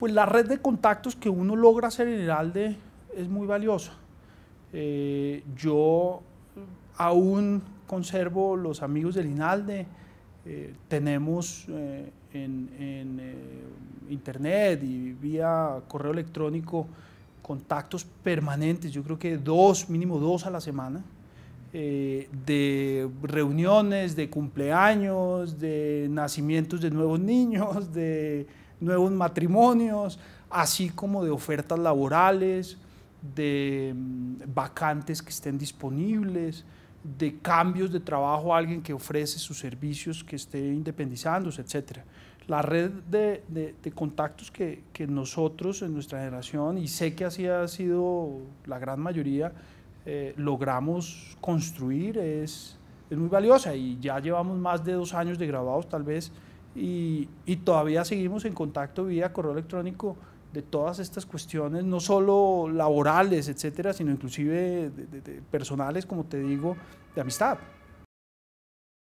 pues la red de contactos que uno logra hacer en ALDE es muy valiosa. Eh, yo aún conservo los amigos del INALDE, eh, tenemos eh, en internet y vía correo electrónico contactos permanentes, yo creo que dos, mínimo dos a la semana, de reuniones, de cumpleaños, de nacimientos de nuevos niños, de nuevos matrimonios, así como de ofertas laborales, de mm, vacantes que estén disponibles, de cambios de trabajo a alguien que ofrece sus servicios, que esté independizándose, etc. La red de, de, contactos que, que, nosotros en nuestra generación, y sé que así ha sido la gran mayoría, eh, logramos construir es, es muy valiosa y ya llevamos más de dos años de grabados, tal vez y, todavía seguimos en contacto vía correo electrónico de todas estas cuestiones, no solo laborales, etcétera, sino inclusive personales, como te digo, de amistad.